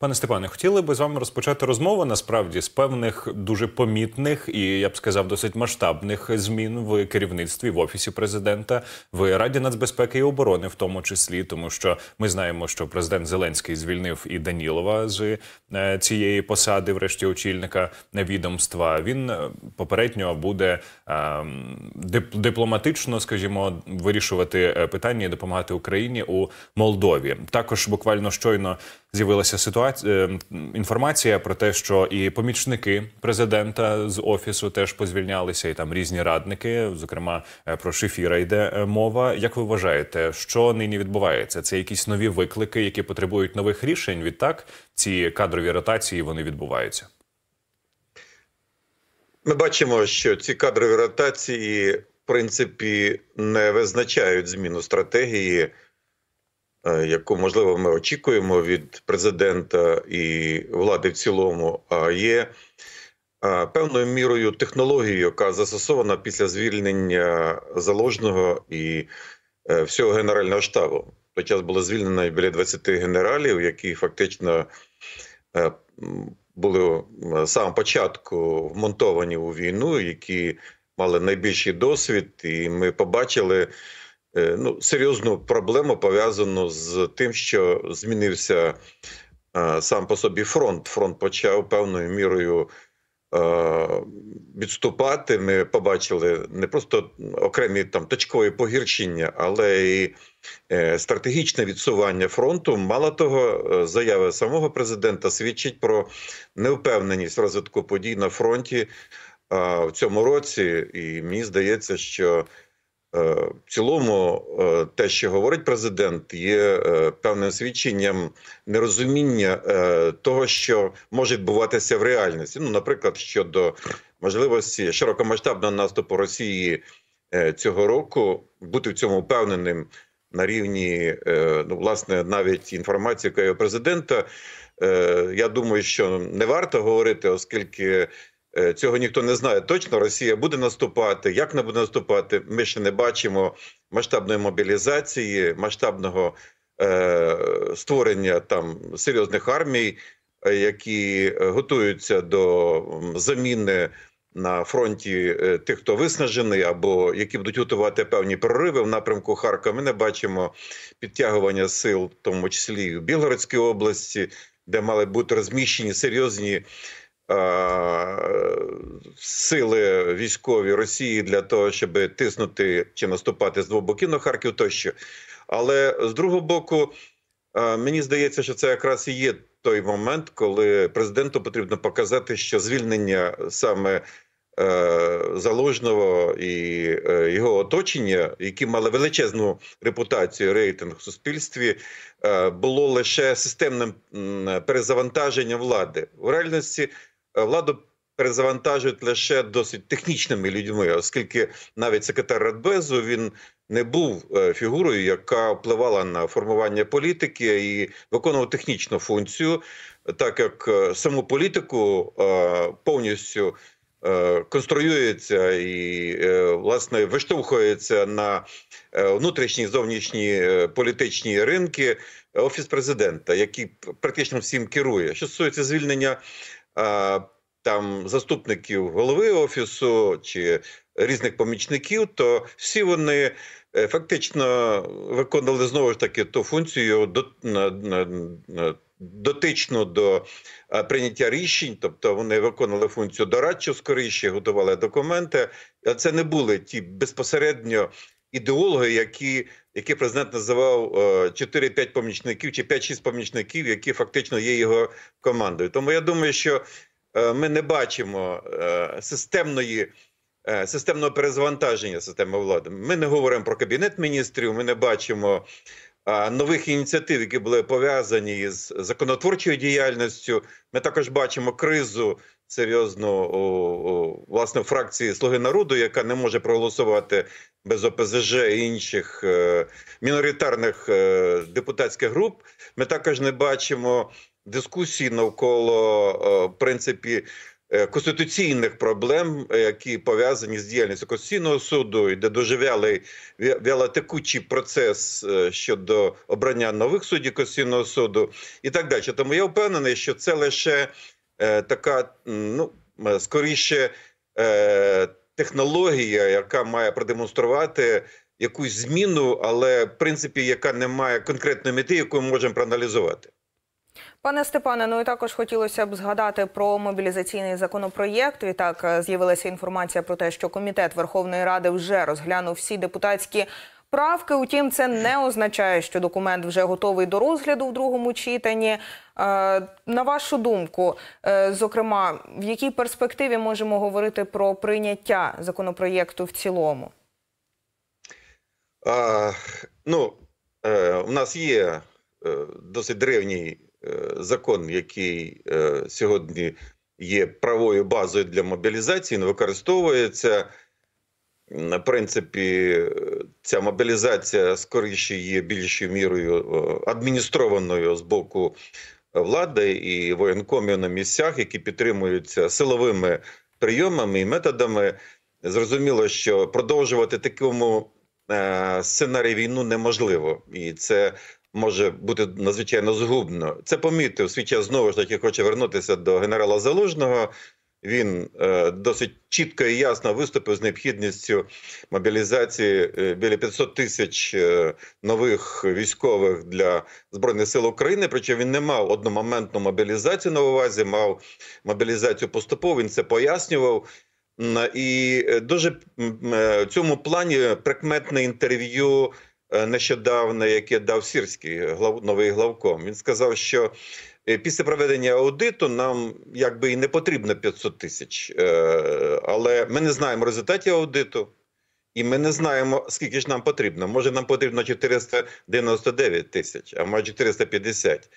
Пане Степане, хотіли би з вами розпочати розмову насправді з певних дуже помітних і я б сказав досить масштабних змін в керівництві в офісі президента в Раді нацбезпеки і оборони, в тому числі, тому що ми знаємо, що президент Зеленський звільнив і Данілова з е, цієї посади, врешті очільника відомства. Він е, попередньо буде е, дипломатично, скажімо, вирішувати питання і допомагати Україні у Молдові. Також буквально щойно з'явилася ситуація. Е, інформація про те, що і помічники президента з офісу теж позвільнялися, і там різні радники, зокрема е, про шефіра, йде е, мова. Як ви вважаєте, що нині відбувається? Це якісь нові виклики, які потребують нових рішень? Відтак ці кадрові ротації вони відбуваються. Ми бачимо, що ці кадрові ротації в принципі не визначають зміну стратегії. Е, яку можливо ми очікуємо від президента і влади в цілому, а є е, певною мірою технологією, яка застосована після звільнення заложного і е, всього генерального штабу. Той час було звільнено біля 20 генералів, які фактично були з самого початку вмонтовані у війну, які мали найбільший досвід, і ми побачили. Е, ну, серйозну проблему пов'язану з тим, що змінився е, сам по собі фронт. Фронт почав певною мірою. Е, відступати ми побачили не просто окремі там точкові погіршення, але і стратегічне відсування фронту. Мало того, заяви самого президента свідчить про невпевненість розвитку подій на фронті в цьому році, і мені здається, що Е, в цілому, е, те, що говорить президент, є е, певним свідченням нерозуміння того, що може відбуватися в реальності. Ну, наприклад, щодо можливості широкомасштабного наступу Росії цього року, бути в цьому впевненим на рівні ну, власне, навіть інформації, яка є у президента, я думаю, що не варто говорити, оскільки. Е, цього ніхто не знає. Точно Росія буде наступати. Як не буде наступати? Ми ще не бачимо масштабної мобілізації, масштабного е, створення там серйозних армій, е, які готуються до заміни на фронті е, тих, хто виснажений, або які будуть готувати певні прориви в напрямку Харкова. Ми не бачимо підтягування сил, в тому числі в Білгородській області, де мали бути розміщені серйозні. Е, сили військові Росії для того, щоб тиснути чи наступати з двох боків на Харків тощо. Але з другого боку, е, мені здається, що це якраз і є той момент, коли президенту потрібно показати, що звільнення саме е, заложного і його оточення, які мали величезну репутацію рейтинг в суспільстві, було лише системним перезавантаженням влади в реальності. Е, владу перезавантажують лише досить технічними людьми, оскільки навіть секретар Радбезу він не був е, фігурою, яка впливала на формування політики і виконував технічну функцію, так як е, саму політику повністю. Конструюється і власне виштовхується на внутрішні зовнішні політичні ринки офіс президента, який практично всім керує. Що стосується звільнення там заступників голови офісу чи різних помічників, то всі вони е, фактично виконали знову ж таки ту функцію дотичну до прийняття рішень, тобто вони виконали функцію дорадчу скоріше, готували документи. Це не були ті безпосередньо ідеологи, які які президент називав 4-5 е, помічників чи 5-6 помічників, які фактично є його командою. Тому я думаю, що е, ми не бачимо е, системної. Системного перезвантаження системи влади. Ми не говоримо про кабінет міністрів. Ми не бачимо нових ініціатив, які були пов'язані з законотворчою діяльністю. Ми також бачимо кризу серйозно о, о, власне фракції Слуги народу, яка не може проголосувати без ОПЗЖ і інших е, міноритарних е, депутатських груп. Ми також не бачимо дискусії навколо е, принципі. Е, конституційних проблем, які пов'язані з діяльністю Конституційного суду, йде дуже вялий вялотекучий процес е, щодо обрання нових суддів Конституційного суду і так далі. Тому я впевнений, що це лише Е, така, ну е, скоріше е, технологія, яка має продемонструвати якусь зміну, але в принципі яка не має конкретної мети, яку ми можемо проаналізувати. Пане Степане, ну і також хотілося б згадати про мобілізаційний законопроєкт. Відтак з'явилася інформація про те, що комітет Верховної Ради вже розглянув всі депутатські правки. Утім, це не означає, що документ вже готовий до розгляду в другому читанні. Е, на вашу думку, е, зокрема, в якій перспективі можемо говорити про прийняття законопроєкту в цілому? А, ну, е, у нас є досить древній закон, який сьогодні є правою базою для мобілізації, не використовується на принципі, ця мобілізація скоріше є більшою мірою е, адміністрованою з боку влади і воєнкомів на місцях, які підтримуються силовими прийомами і методами. Зрозуміло, що продовжувати такому е, сценарій війну неможливо, і це може бути надзвичайно згубно. Це помітив свій час знову ж таки. Хочу вернутися до генерала Залужного. Він е, досить чітко і ясно виступив з необхідністю мобілізації е, біля 500 тисяч е, нових військових для збройних сил України. Причому він не мав одномоментну мобілізацію на увазі, мав мобілізацію поступово. Він це пояснював. І дуже в цьому плані прикметне інтерв'ю нещодавно, яке дав Сірський новий главком. Він сказав, що Е, після проведення аудиту нам якби і не потрібно 500 тисяч, е, але ми не знаємо результатів аудиту, і ми не знаємо, скільки ж нам потрібно. Може, нам потрібно 499 тисяч, а може 450.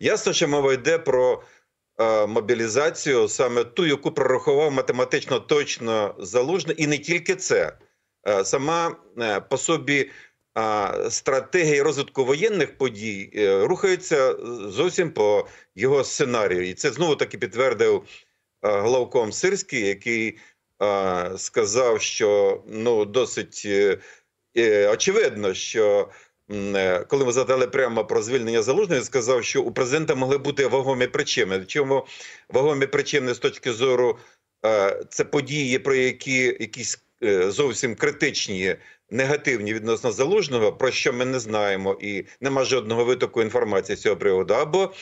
Ясно, що мова йде про е, мобілізацію, саме ту, яку прорахував математично точно залужно, і не тільки це. Сама по собі стратегії розвитку воєнних подій е, рухаються зовсім по його сценарію. І це знову таки підтвердив главком Сирський, який сказав, що ну досить е, е, очевидно, що коли ми задали прямо про звільнення залужного, сказав, що у президента могли бути вагомі причини. Чому вагомі причини з точки зору це події, про які якісь зовсім критичні негативні відносно залужного, про що ми не знаємо, і нема жодного витоку інформації з цього приводу. Або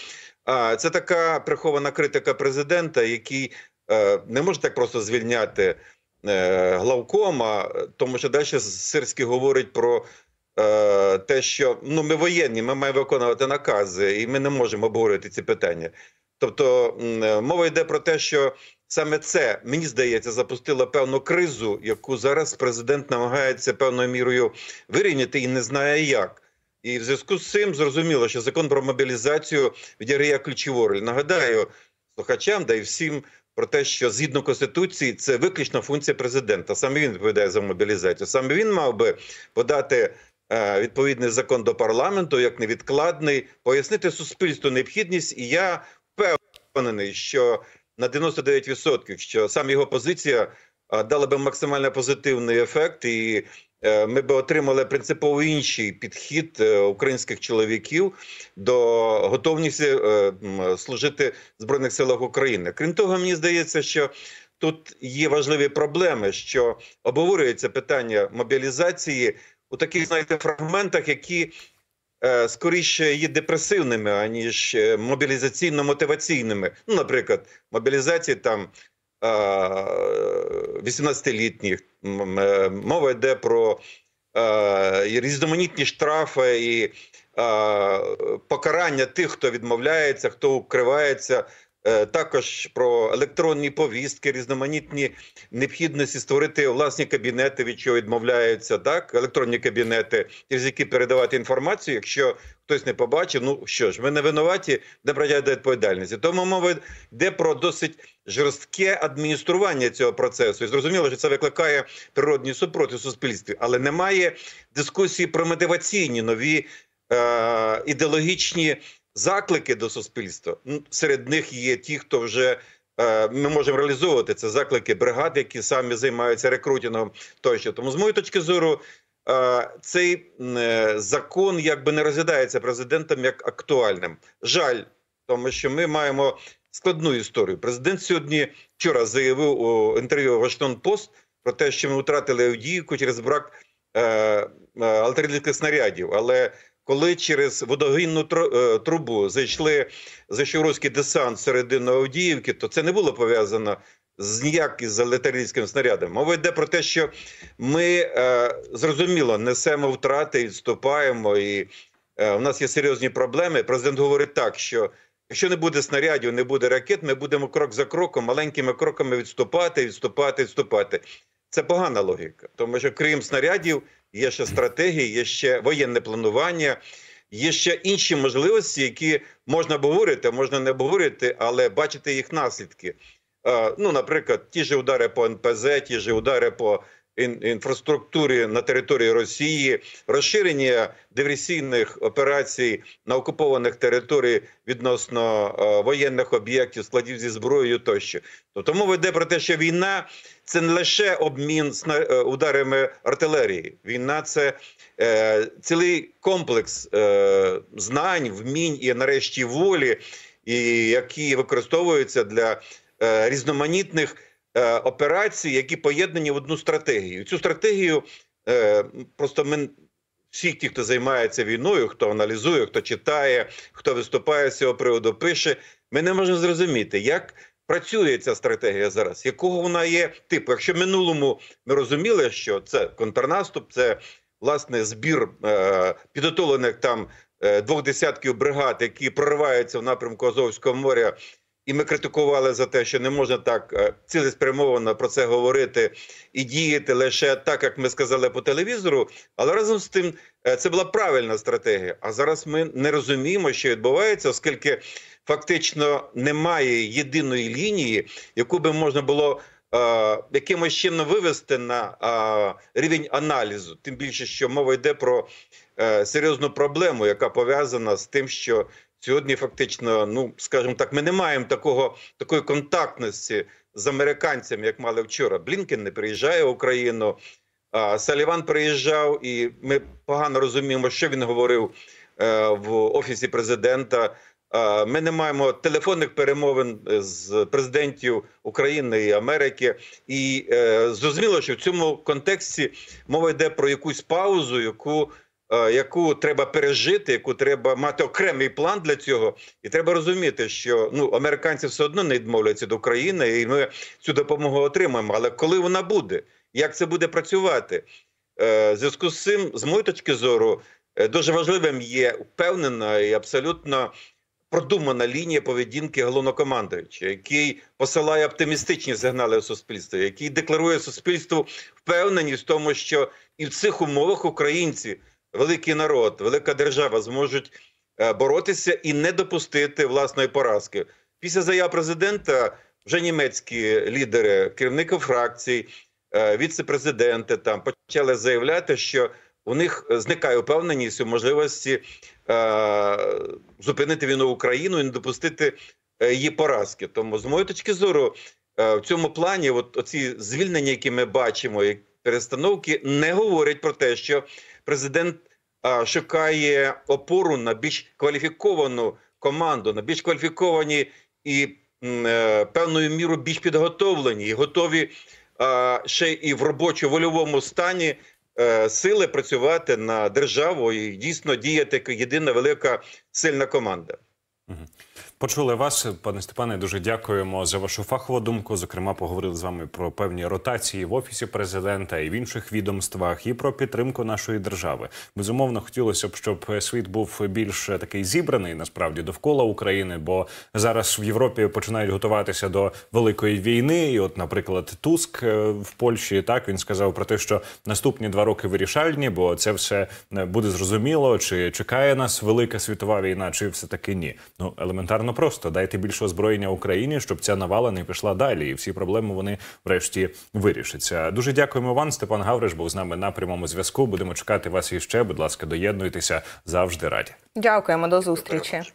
а, це така прихована критика президента, який е, не може так просто звільняти е, главкома, тому що далі Сирський говорить про. Е, те, що ну ми воєнні, ми маємо виконувати накази, і ми не можемо обговорити ці питання. Тобто мова йде про те, що Саме це мені здається запустило певну кризу, яку зараз президент намагається певною мірою вирівняти і не знає як. І в зв'язку з цим зрозуміло, що закон про мобілізацію відіграє ключову роль. Нагадаю слухачам, да й всім про те, що згідно конституції це виключно функція президента. Саме він відповідає за мобілізацію. Саме він мав би подати. Е, відповідний закон до парламенту як невідкладний, пояснити суспільству необхідність, і я впевнений, що на 99%, що сам його позиція дала би максимально позитивний ефект, і е, ми би отримали принципово інший підхід е, українських чоловіків до готовності е, служити в збройних силах України. Крім того, мені здається, що тут є важливі проблеми, що обговорюється питання мобілізації у таких знаєте фрагментах, які Е, скоріше є депресивними, аніж е, мобілізаційно-мотиваційними. Ну, наприклад, мобілізації там 18-літніх е, мова йде про різноманітні штрафи і покарання тих, хто відмовляється, хто укривається. Е, також про електронні повістки, різноманітні необхідності створити власні кабінети, від чого відмовляються так. Електронні кабінети, через які передавати інформацію. Якщо хтось не побачив, ну що ж, ми не винуваті, де браття до відповідальності. Тому мова йде про досить жорстке адміністрування цього процесу. І зрозуміло, що це викликає природні супроти в суспільстві, але немає дискусії про мотиваційні нові. Е, ідеологічні заклики до суспільства. Серед них є ті, хто вже е, ми можемо реалізовувати це заклики бригад, які самі займаються рекрутингом тощо. Тому з моєї точки зору. Е, цей е, закон якби не розглядається президентом як актуальним. Жаль, тому що ми маємо складну історію. Президент сьогодні вчора заявив у інтерв'ю Washington Post про те, що ми втратили Авдіївку через брак е, е, артилерійських снарядів. Але коли через водогінну е, трубу зайшли зайшов десант середину Авдіївки, то це не було пов'язано з ніяк із летарійським снарядом. Мова йде про те, що ми е, зрозуміло несемо втрати, відступаємо, і в е, нас є серйозні проблеми. Президент говорить так, що. Якщо не буде снарядів, не буде ракет, ми будемо крок за кроком, маленькими кроками відступати, відступати, відступати. Це погана логіка, тому що крім снарядів є ще стратегії, є ще воєнне планування, є ще інші можливості, які можна обговорити, можна не обговорити, але бачити їх наслідки. Е, ну, наприклад, ті ж удари по НПЗ, ті ж удари по інфраструктурі на території Росії, розширення диверсійних операцій на окупованих територіях відносно е, воєнних об'єктів, складів зі зброєю тощо. Тому веде про те, що війна це не лише обмін е, ударами артилерії. Війна це е, цілий комплекс знань, вмінь і нарешті волі, і які використовуються для е, різноманітних. Е, операції, які поєднані в одну стратегію. Цю стратегію е, просто ми. Всі, ті, хто займається війною, хто аналізує, хто читає, хто виступає з цього приводу, пише, ми не можемо зрозуміти, як працює ця стратегія зараз, якого вона є типу. Якщо в минулому ми розуміли, що це контрнаступ, це власне збір е, підготовлених там е двох десятків бригад, які прориваються в напрямку Азовського моря і ми критикували за те, що не можна так е, цілеспрямовано про це говорити і діяти лише так, як ми сказали по телевізору. Але разом з тим е, це була правильна стратегія. А зараз ми не розуміємо, що відбувається, оскільки фактично немає єдиної лінії, яку би можна було. Е, якимось чином вивести на а, рівень аналізу, тим більше що мова йде про а, серйозну проблему, яка пов'язана з тим, що Сьогодні фактично, ну скажімо так, ми не маємо такого такої контактності з американцями, як мали вчора. Блінкен не приїжджає в Україну, а Саліван приїжджав, і ми погано розуміємо, що він говорив е, в офісі президента. Е, ми не маємо телефонних перемовин е, з президентів України і Америки. І е, зрозуміло, що в цьому контексті мова йде про якусь паузу, яку Е, яку треба пережити, яку треба мати окремий план для цього, і треба розуміти, що ну американці все одно не відмовляться до України, і ми цю допомогу отримаємо. Але коли вона буде, як це буде працювати? Е, зв'язку з цим, з моєї точки зору, е, дуже важливим є впевнена і абсолютно. Продумана лінія поведінки головнокомандуюча, який посилає оптимістичні сигнали у суспільство, який декларує суспільству впевненість в тому, що і в цих умовах українці великий народ, велика держава зможуть е, боротися і не допустити власної поразки. Після заяв президента вже німецькі лідери, керівники фракцій, е, віце-президенти там почали заявляти, що у них зникає впевненість у можливості е, зупинити війну в Україну і не допустити е, її поразки. Тому з моєї точки зору, е в цьому плані, от оці звільнення, які ми бачимо, і перестановки, не говорять про те, що президент шукає опору на більш кваліфіковану команду, на більш кваліфіковані і е, певною мірою більш підготовлені і готові ще і в робочу вольовому стані. Е, сили працювати на державу і дійсно діяти як єдина велика сильна команда. Почули вас, пане Степане. Дуже дякуємо за вашу фахову думку. Зокрема, поговорили з вами про певні ротації в офісі президента і в інших відомствах, і про підтримку нашої держави. Безумовно, хотілося б, щоб світ був більш такий зібраний насправді довкола України, бо зараз в Європі починають готуватися до великої війни. І, от, наприклад, Туск е, в Польщі так він сказав про те, що наступні два роки вирішальні, бо це все е, буде зрозуміло, чи чекає нас велика світова війна, чи все таки ні. Ну елементарно напевно просто дайте більше озброєння Україні, щоб ця навала не пішла далі, і всі проблеми вони врешті вирішаться. Дуже дякуємо вам. Степан Гавриш був з нами на прямому зв'язку. Будемо чекати вас іще. Будь ласка, доєднуйтеся завжди раді. Дякуємо до зустрічі.